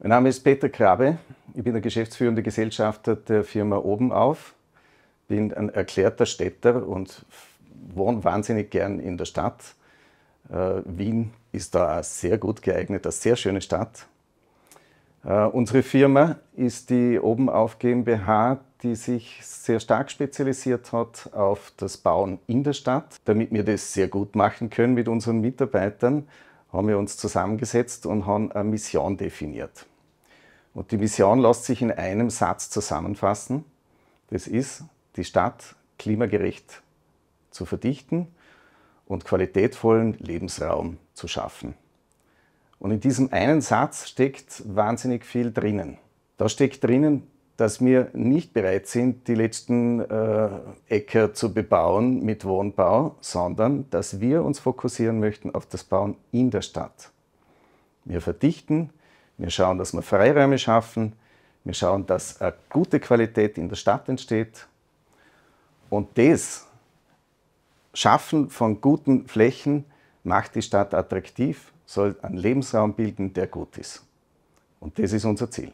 Mein Name ist Peter Krabe. Ich bin der geschäftsführende Gesellschafter der Firma Obenauf, bin ein erklärter Städter und wohne wahnsinnig gern in der Stadt. Äh, Wien ist da auch sehr gut geeignet, eine sehr schöne Stadt. Äh, unsere Firma ist die Obenauf GmbH, die sich sehr stark spezialisiert hat auf das Bauen in der Stadt, damit wir das sehr gut machen können mit unseren Mitarbeitern haben wir uns zusammengesetzt und haben eine Mission definiert. Und die Mission lässt sich in einem Satz zusammenfassen. Das ist, die Stadt klimagerecht zu verdichten und qualitätvollen Lebensraum zu schaffen. Und in diesem einen Satz steckt wahnsinnig viel drinnen. Da steckt drinnen, dass wir nicht bereit sind, die letzten äh, Äcker zu bebauen mit Wohnbau, sondern dass wir uns fokussieren möchten auf das Bauen in der Stadt. Wir verdichten, wir schauen, dass wir Freiräume schaffen, wir schauen, dass eine gute Qualität in der Stadt entsteht. Und das Schaffen von guten Flächen macht die Stadt attraktiv, soll einen Lebensraum bilden, der gut ist. Und das ist unser Ziel.